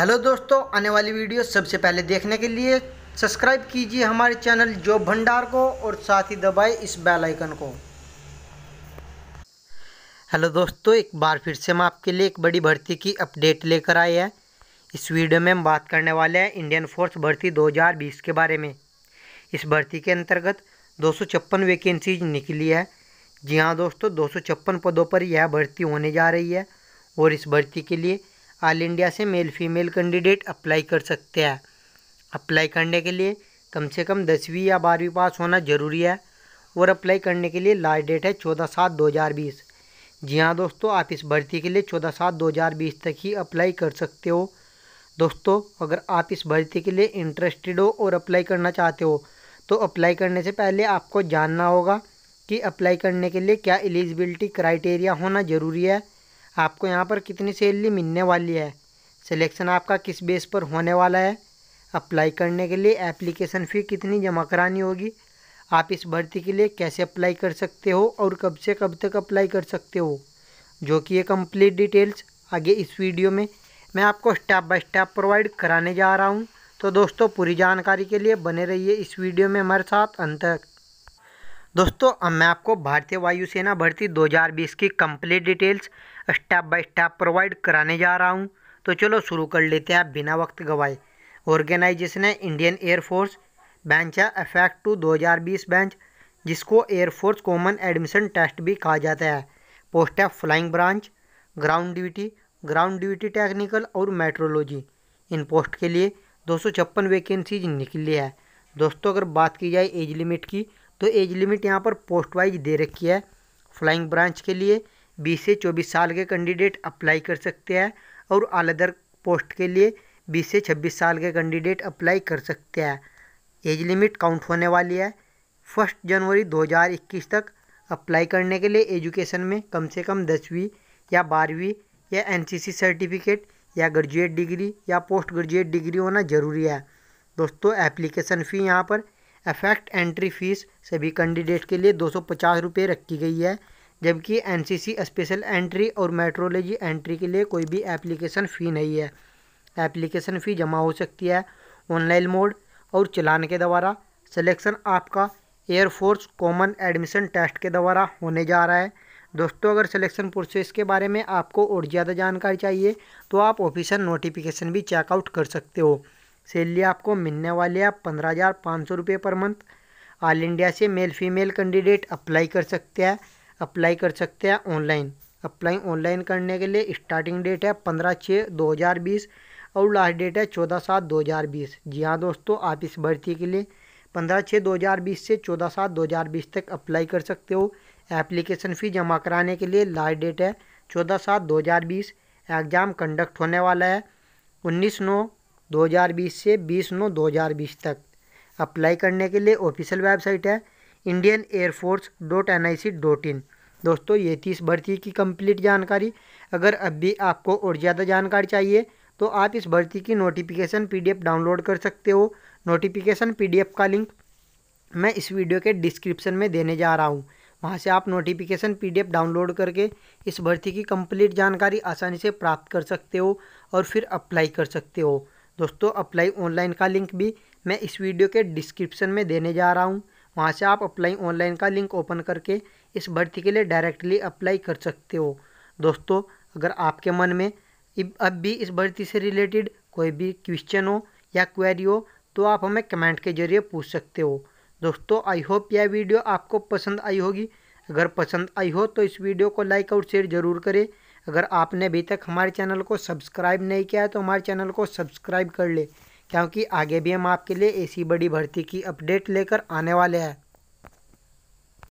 hello दोस्तों आने वाली वीडियो सबसे पहले देखने के लिए सब्सक्राइब कीजिए हमारे चैनल जॉब भंडार को और साथ ही दबाए इस बेल आइकन को हेलो दोस्तों एक बार फिर से हम आपके लिए एक बड़ी भर्ती की अपडेट लेकर आए हैं इस वीडियो में हम बात करने वाले हैं इंडियन फोर्स भर्ती 2020 के बारे में इस भर्ती के अंतर्गत दो वैकेंसीज निकली है जी हाँ दोस्तों दो पदों पर यह भर्ती होने जा रही है और इस भर्ती के लिए ऑल इंडिया से मेल फीमेल कैंडिडेट अप्लाई कर सकते हैं अप्लाई करने के लिए कम से कम दसवीं या बारहवीं पास होना ज़रूरी है और अप्लाई करने के लिए लास्ट डेट है चौदह सात दो हज़ार बीस जी हाँ दोस्तों आप इस भर्ती के लिए चौदह सात दो हज़ार बीस तक ही अप्लाई कर सकते हो दोस्तों अगर आप इस भर्ती के लिए इंटरेस्टेड हो और अप्लाई करना चाहते हो तो अप्लाई करने से पहले आपको जानना होगा कि अप्लाई करने के लिए क्या एलिजिबिलिटी क्राइटेरिया होना ज़रूरी है आपको यहाँ पर कितनी सैलरी मिलने वाली है सिलेक्शन आपका किस बेस पर होने वाला है अप्लाई करने के लिए एप्लीकेशन फ़ी कितनी जमा करानी होगी आप इस भर्ती के लिए कैसे अप्लाई कर सकते हो और कब से कब तक अप्लाई कर सकते हो जो कि ये कंप्लीट डिटेल्स आगे इस वीडियो में मैं आपको स्टेप बाय स्टेप प्रोवाइड कराने जा रहा हूँ तो दोस्तों पूरी जानकारी के लिए बने रहिए इस वीडियो में हमारे साथ अंत तक दोस्तों अब मैं आपको भारतीय वायुसेना भर्ती 2020 की complete details step by step provide कराने जा रहा हूं तो चलो शुरू कर लेते हैं बिना वक्त गवाए ऑर्गेनाइजेशन है इंडियन एयरफोर्स बेंच है एफेक्ट टू 2020 बेंच जिसको एयरफोर्स कॉमन एडमिशन टेस्ट भी कहा जाता है पोस्ट है flying branch ground duty ground duty technical और मेट्रोलॉजी इन पोस्ट के लिए दो वैकेंसीज निकली है दोस्तों अगर बात की जाए एज लिमिट की तो एज लिमिट यहाँ पर पोस्ट वाइज दे रखी है फ्लाइंग ब्रांच के लिए बीस से चौबीस साल के कैंडिडेट अप्लाई कर सकते हैं और अलदर पोस्ट के लिए बीस से छब्बीस साल के कैंडिडेट अप्लाई कर सकते हैं एज लिमिट काउंट होने वाली है फर्स्ट जनवरी 2021 तक अप्लाई करने के लिए एजुकेशन में कम से कम दसवीं या बारहवीं या सी सर्टिफिकेट या ग्रेजुएट डिग्री या पोस्ट ग्रेजुएट डिग्री होना ज़रूरी है दोस्तों एप्लीकेशन फ़ी यहाँ पर अफेक्ट एंट्री फ़ीस सभी कैंडिडेट के लिए दो सौ रखी गई है जबकि एनसीसी स्पेशल एंट्री और मेट्रोलॉजी एंट्री के लिए कोई भी एप्लीकेशन फ़ी नहीं है एप्लीकेशन फ़ी जमा हो सकती है ऑनलाइन मोड और चलान के द्वारा सिलेक्शन आपका एयरफोर्स कॉमन एडमिशन टेस्ट के द्वारा होने जा रहा है दोस्तों अगर सिलेक्शन प्रोसेस के बारे में आपको और ज़्यादा जानकारी चाहिए तो आप ऑफिसर नोटिफिकेशन भी चेकआउट कर सकते हो सैलरी आपको मिलने वाले आप पंद्रह हज़ार पाँच सौ रुपये पर मंथ ऑल इंडिया से मेल फीमेल कैंडिडेट अप्लाई कर सकते हैं अप्लाई कर सकते हैं ऑनलाइन अप्लाई ऑनलाइन करने के लिए स्टार्टिंग डेट है पंद्रह छः दो हज़ार बीस और लास्ट डेट है चौदह सात दो हज़ार बीस जी हाँ दोस्तों आप इस भर्ती के लिए पंद्रह छः दो हज़ार बीस से चौदह सात दो हज़ार बीस तक अप्लाई कर सकते हो एप्लीकेशन फ़ी जमा कराने के लिए लास्ट डेट है चौदह सात दो हज़ार बीस एग्ज़ाम कंडक्ट होने वाला है उन्नीस नौ 2020 से 20 नौ 2020 तक अप्लाई करने के लिए ऑफिशियल वेबसाइट है Indian air force dot N I C dot in दोस्तों ये थी इस भर्ती की कंप्लीट जानकारी अगर अब भी आपको और ज़्यादा जानकारी चाहिए तो आप इस भर्ती की नोटिफिकेशन पीडीएफ डाउनलोड कर सकते हो नोटिफिकेशन पीडीएफ का लिंक मैं इस वीडियो के डिस्क्रिप्शन में देने जा रहा हूँ वहाँ से आप नोटिफिकेशन पीडीएफ डाउनलोड करके इस भर्ती की कंप्लीट जानकारी आसानी से प्राप्त कर सकते हो और फिर अप्लाई कर सकते हो दोस्तों अप्लाई ऑनलाइन का लिंक भी मैं इस वीडियो के डिस्क्रिप्शन में देने जा रहा हूँ वहाँ से आप अप्लाई ऑनलाइन का लिंक ओपन करके इस भर्ती के लिए डायरेक्टली अप्लाई कर सकते हो दोस्तों अगर आपके मन में अब भी इस भर्ती से रिलेटेड कोई भी क्वेश्चन हो या क्वेरी हो तो आप हमें कमेंट के जरिए पूछ सकते हो दोस्तों आई होप यह वीडियो आपको पसंद आई होगी अगर पसंद आई हो तो इस वीडियो को लाइक और शेयर ज़रूर करें अगर आपने अभी तक हमारे चैनल को सब्सक्राइब नहीं किया है तो हमारे चैनल को सब्सक्राइब कर ले क्योंकि आगे भी हम आपके लिए ऐसी बड़ी भर्ती की अपडेट लेकर आने वाले हैं